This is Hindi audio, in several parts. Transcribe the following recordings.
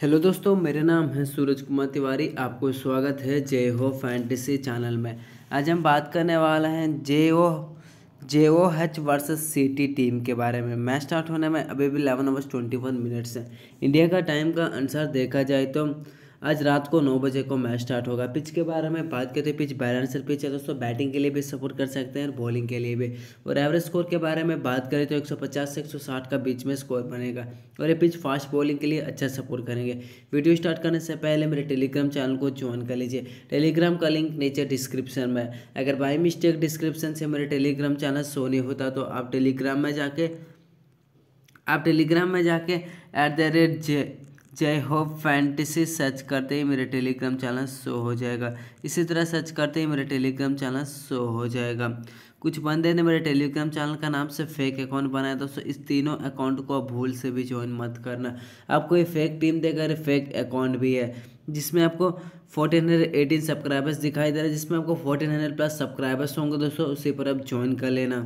हेलो दोस्तों मेरा नाम है सूरज कुमार तिवारी आपको स्वागत है जे हो फैंटेसी चैनल में आज हम बात करने वाला हैं J O J O H versus city team के बारे में मैच स्टार्ट होने में अभी भी eleven hours twenty one minutes है इंडिया का टाइम का आंसर देखा जाए तो आज रात को नौ बजे को मैच स्टार्ट होगा पिच के बारे में बात करते पिच बैलेंसर पिच है दोस्तों बैटिंग के लिए भी सपोर्ट कर सकते हैं और बॉलिंग के लिए भी और एवरेज स्कोर के बारे में बात करें तो 150 से 160 का बीच में स्कोर बनेगा और ये पिच फास्ट बॉलिंग के लिए अच्छा सपोर्ट करेंगे वीडियो स्टार्ट करने से पहले मेरे टेलीग्राम चैनल को ज्वाइन कर लीजिए टेलीग्राम का लिंक नीचे डिस्क्रिप्शन में अगर बाई मिस्टेक डिस्क्रिप्शन से मेरे टेलीग्राम चैनल शो नहीं होता तो आप टेलीग्राम में जाके आप टेलीग्राम में जाके एट द रेट जे जय हो फैंटेसी सर्च करते ही मेरे टेलीग्राम चैनल शो हो जाएगा इसी तरह सर्च करते ही मेरे टेलीग्राम चैनल शो हो जाएगा कुछ बंदे ने मेरे टेलीग्राम चैनल का नाम से फेक अकाउंट बनाया दोस्तों इस तीनों अकाउंट को भूल से भी ज्वाइन मत करना आपको ये फेक टीम देकर फेक अकाउंट भी है जिसमें आपको फोर्टीन हंड्रेड एटीन सब्सक्राइबर्स दिखाई दे रहे हैं जिसमें आपको फोर्टीन हंड्रेड प्लस सब्सक्राइबर्स होंगे दोस्तों उसी पर आप ज्वाइन कर लेना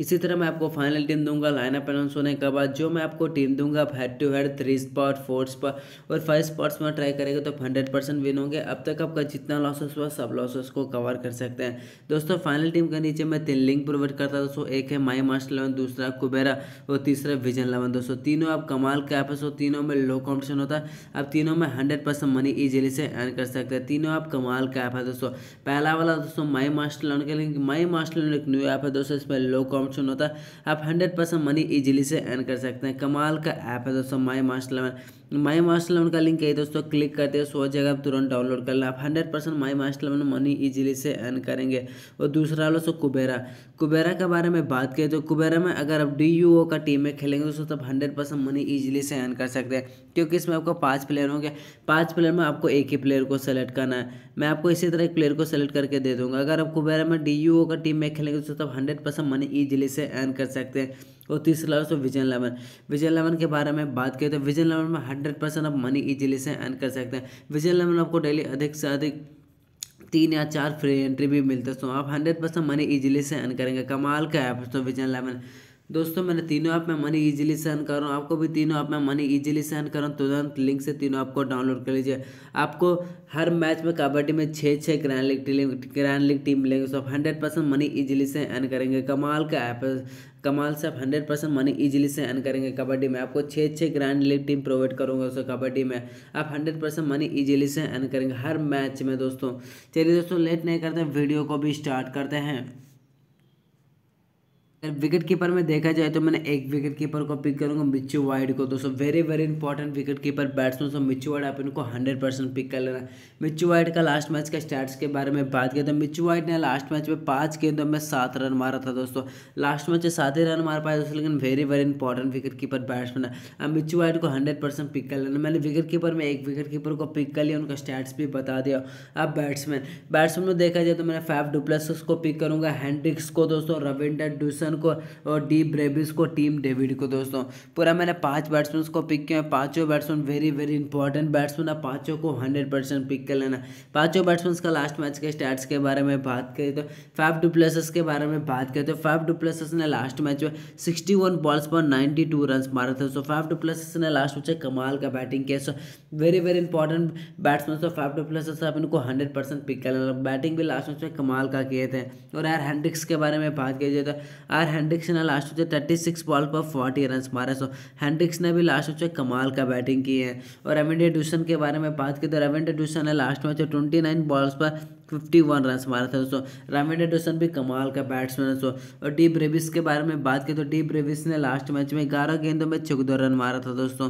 इसी तरह मैं आपको फाइनल टीम दूंगा लाइनअप अनाउंस होने के बाद जो मैं आपको टीम दूंगा आप head to head three spot four spot और फाइव स्पॉट्स में ट्राई करेंगे तो हंड्रेड परसेंट विन होंगे अब तक आपका जितना लॉसेस हुआ सब लॉसेस को कवर कर सकते हैं दोस्तों फाइनल टीम के नीचे मैं तीन लिंक प्रोवाइड करता हूँ दोस्तों एक है माई मास्टर लेवन दूसरा कुबेरा और तीसरा विजन इलेवन दोस्तों तीनों आप कमाल के आप हो तीनों में लो कॉम्पिटिशन होता है आप तीनों में हंड्रेड परसेंट मनी ईजिली से अर्न कर सकते हैं तीनों आप कमाल का ऐप है दोस्तों पहला वाला दोस्तों माई मास्टर लोन के लिंक माई मास्टर लोन एक न्यू ऐप है दोस्तों इसमें लो कॉम ऑप्शन होता है आप हंड्रेड परसेंट मनी इजीली से अर्न कर सकते हैं कमाल का ऐप है दोस्तों my master my master loan का लिंक है दोस्तों क्लिक करते हैं सो जगह तुरंत डाउनलोड कर लें आप hundred percent my master loan money easily से अर्न करेंगे और दूसरा लो सो कुबेरा कुबेरा के बारे में बात करें तो कुबेरा में अगर आप डी यू ओ का टीम में खेलेंगे दोस्तों तब हंड्रेड परसेंट मनी ईजिली से अर्न कर सकते हैं क्योंकि इसमें आपको पाँच प्लेयर होंगे पाँच प्लेयर में आपको एक ही प्लेयर को सेलेक्ट करना है मैं आपको इसी तरह एक प्लेयर को सेलेक्ट करके दे दूँगा अगर आप कुबेरा में डी यू ओ का टीम में खेलेंगे दोस्तों तब हंड्रेड परसेंट मनी ईजिली से अर्न कर सकते हैं और तीसरा दोस्तों विजन इलेवन विजन इलेवन के बारे में बात करें तो विजन इलेवन में हंड्रेड परसेंट आप मनी इजीली से अर्न कर सकते हैं विजन इलेवन आपको डेली अधिक से अधिक तीन या चार फ्री एंट्री भी मिलते हैं तो आप हंड्रेड परसेंट मनी इजीली से अर्न करेंगे कमाल का ऐप दोस्तों विजन इलेवन दोस्तों मैंने तीनों ऐप में मनी इजीली सेंड कर रहा हूँ आपको भी तीनों ऐप में मनी इजीली सेंड कर रहा हूँ तो तुरंत लिंक से तीनों ऐप को डाउनलोड कर लीजिए आपको हर मैच में कबड्डी में छः छः grand league team grand league team मिलेंगे so hundred percent money easily से अर्न करेंगे कमाल का ऐप कमाल से आप हंड्रेड परसेंट मनी इजीली से अर्न करेंगे कबड्डी में आपको छः छः ग्रैंड लीग टीम प्रोवाइड करूँगा उसको कबड्डी में आप हंड्रेड परसेंट मनी इजीली से अर्न करेंगे हर मैच में दोस्तों चलिए दोस्तों लेट नहीं करते वीडियो को भी स्टार्ट करते हैं अगर विकेट कीपर में देखा जाए तो मैंने एक विकेट कीपर को पिक करूंगा मिच्चू वाइड को दोस्तों very very important wicket keeper batsman so मिच्चू वाइड आप इनको हंड्रेड परसेंट पिक कर लेना मिच्चू वाइड का लास्ट मैच का स्टैट्स के बारे में बात करें तो मिच्चू वाइड ने लास्ट मैच में पाँच गेंदों में सात रन मारा था दोस्तों लास्ट मैच में सात ही रन मार पाया दोस्तों लेकिन very very important wicket keeper batsman है अब मिच्चू वाइड को हंड्रेड पिक कर लेना मैंने विकेट कीपर में एक विकेट कीपर को पिक कर लिया उनका स्टैट्स भी बता दिया अब बैट्समैन बैट्समैन में देखा जाए तो मैंने फाइव डुप्लेस को पिक करूँगा हैंड्रिक्स को दोस्तों रविंदर डूसन वाटसन को और डी ब्रेबिस को टीम डेविड को दोस्तों पूरा मैंने पांच बैट्समैन को पिक किया है पांचों batsman very very important batsman है पांचों को हंड्रेड परसेंट पिक कर लेना पांचों बैट्समैन का लास्ट मैच के स्टैट्स के बारे में बात करें तो फाइव डुप्लेसेस के बारे में बात करें तो फाइव डुप्लेसेस ने लास्ट मैच में सिक्सटी बॉल्स पर नाइन्टी टू रन मारे थे सो फाइव डुप्लेसेस ने लास्ट मैच कमाल का बैटिंग किया so very very important batsman so Faf du Plessis आप इनको हंड्रेड परसेंट पिक कर लेना बैटिंग भी लास्ट मैच में कमाल का किए थे और यार हैंड्रिक्स के बारे में बात की जाए तो यार हैंड्रिक्स ने लास्ट मुझे थर्टी सिक्स बॉल पर फोर्टी रन मारे सो हैंड्रिक्स ने भी लास्ट मुझे कमाल का बैटिंग की है और रविंद्र ड्यूसन के बारे में बात की तो रविंद्र ड्यूसन ने last match twenty nine balls पर फिफ्टी वन रन मारा था दोस्तों रामेंडर डोसन भी कमाल का बैट्समैन है दोस्तों और डी ब्रेविस के बारे में बात की तो डी ब्रेविस ने लास्ट मैच में ग्यारह गेंदों में चौदह रन मारा था दोस्तों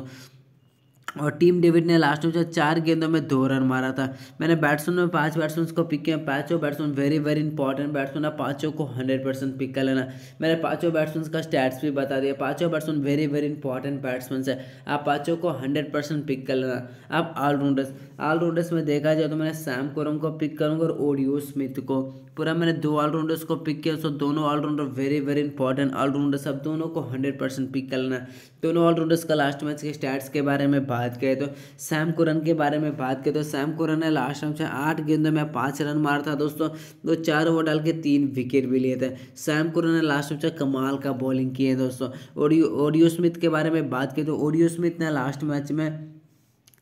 और टीम डेविड ने लास्ट में जो चार गेंदों में दो रन मारा था मैंने बैट्समैन में पांच बैट्समैन को पिक किया पांचों batsman very very important batsman है पांचों को हंड्रेड परसेंट पिक कर लेना मैंने पांचों बैट्समैन का स्टैट्स भी बता दिया पांचों batsman very very important batsman है आप पाँचों को हंड्रेड परसेंट पिक कर लेना आप ऑलराउंडर्स ऑलराउंडर्स में देखा जाए तो मैंने सैम कोरम को पिक करूँगा और ओडियो स्मिथ को पूरा मैंने दो ऑलराउंडर्स को पिक किया सो दोनों allrounder very very important allrounders अब दोनों को हंड्रेड परसेंट पिक कर लेना दोनों ऑलराउंडर्स का लास्ट मैच के स्टैट्स के बारे में बात करें तो सैम कुरन के बारे में बात करें तो सैम कुरन ने लास्ट मैच में आठ गेंदों में पाँच रन मारा था दोस्तों दो चार ओवर डाल के तीन विकेट भी लिए थे सैम कुरन ने लास्ट मैच कमाल का बॉलिंग किए है दोस्तों ओडियो ओडियो स्मिथ के बारे में बात करें तो ओडियो स्मिथ ने लास्ट मैच में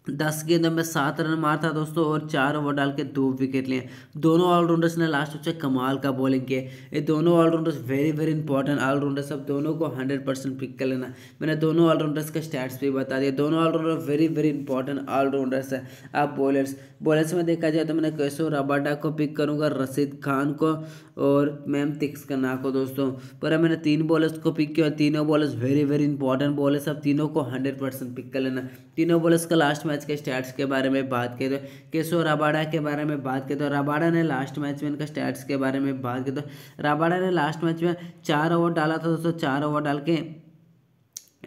दस गेंदों में सात रन मारा था दोस्तों और चार ओवर डाल के दो विकेट लिए दोनों ऑलराउंडर्स ने लास्ट ओवर कमाल का बॉलिंग किया ये दोनों allrounders very very important allrounders अब दोनों को हंड्रेड परसेंट पिक कर लेना मैंने दोनों ऑलराउंडर्स का स्टैट्स भी बता दिया दोनों allrounder very very important allrounders है अब बॉलर्स बॉलर्स में देखा जाए तो मैंने कैसो रबाडा को पिक करूँगा रशीद खान को और मैम तिक्स करना को दोस्तों पर मैंने तीन बॉलर्स को पिक किया तीनों bowlers very very important bowlers अब तीनों को हंड्रेड पिक कर लेना तीनों बॉलर्स का लास्ट मैच के स्टैट्स के बारे में बात करें तो केशो रबाडा के बारे में बात करें तो रबाडा ने लास्ट मैच में इनका स्टैट्स के बारे में बात करें तो रबाडा ने लास्ट मैच में चार ओवर डाला था दोस्तों चार ओवर डाल के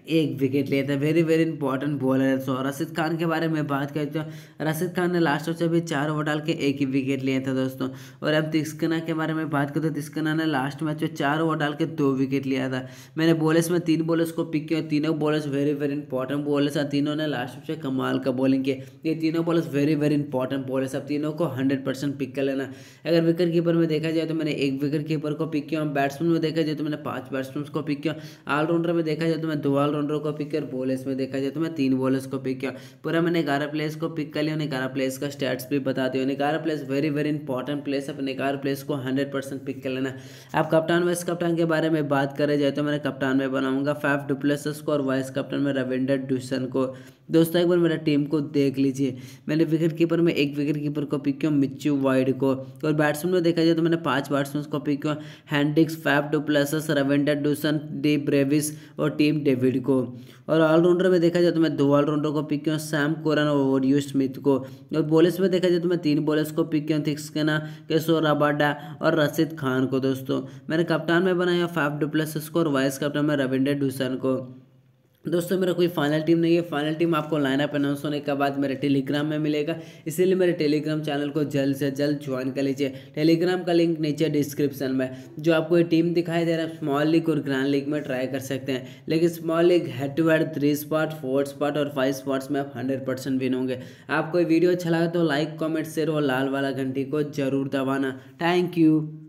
एक विकेट लिया था वेरी वेरी इंपॉर्टेंट बॉलर है सो रशीद खान के बारे में बात करते हैं रशीद खान ने लास्ट ओवर से भी चार ओवर डाल के एक ही विकेट लिया था दोस्तों और अब तिस्कना के बारे में बात करते हैं तिस्कना ने लास्ट मैच में चार ओवर डाल के दो विकेट लिया था मैंने बॉलर्स में तीन बॉलर्स को पिक किया तीनों bowlers very very important bowlers हैं तीनों ने लास्ट ओवर से कमाल का बॉलिंग किया ये तीनों bowlers very very important bowlers अब तीनों को हंड्रेड परसेंट पिक कर लेना अगर विकेट कीपर में देखा जाए तो मैंने एक विकेट कीपर को पिक किया बैट्समैन में देखा जाए तो मैंने पाँच बैट्समैन को पिक किया ऑलराउंडर में देखा जाए तो मैं दो ऑलराउंडर को पिक किया बॉलर्स में देखा जाए तो मैं तीन बॉलर्स को पिक किया पूरा मैंने ग्यारह प्लेयर्स को पिक कर लिया उन्हें ग्यारह प्लेयर्स का स्टैट्स भी बता दिया उन्हें ग्यारह players very very important players अपने ग्यारह प्लेयर्स को हंड्रेड परसेंट पिक कर लेना अब कप्तान वाइस कप्तान के बारे में बात करें जाए तो मैंने कप्तान में बनाऊंगा फाइव डुप्लेसस को और वाइस कप्तान में रविंदर ड्यूसन को दोस्तों एक बार मेरा टीम को देख लीजिए मैंने विकेट कीपर में एक विकेट कीपर को पिक किया मिच्चू वाइड को और बैट्समैन में देखा जाए तो मैंने पांच बैट्समैन को पिक किया हैंडिक्स फाइव डुप्लस रविंदर ड्यूसन डी ब्रेविस और टीम डेविड को और ऑलराउंडर में देखा जाए तो मैं दो ऑलराउंडर को पिक किया सैम कोरन और यू स्मिथ को और बॉलर्स में देखा जाए तो मैं तीन बॉलर्स को पिक किया थिक्स केना केशो राबाडा और रशीद खान को दोस्तों मैंने कप्तान में बनाया फाइव डुप्लस स्कोर वाइस कप्तान में रविंद्र डूसन को दोस्तों मेरा कोई फाइनल टीम नहीं है फाइनल टीम आपको लाइनअप अनाउंस होने के बाद मेरे टेलीग्राम में मिलेगा इसीलिए मेरे टेलीग्राम चैनल को जल्द से जल्द ज्वाइन कर लीजिए टेलीग्राम का लिंक नीचे डिस्क्रिप्शन में जो आपको ये टीम दिखाई दे रहा है स्मॉल लीग और ग्रैंड लीग में ट्राई कर सकते हैं लेकिन small league head to head three spot four spot और फाइव स्पॉट्स में आप हंड्रेड विन होंगे आपको वीडियो अच्छा लगा तो लाइक कॉमेंट शेयर और लाल वाला घंटी को जरूर दबाना थैंक यू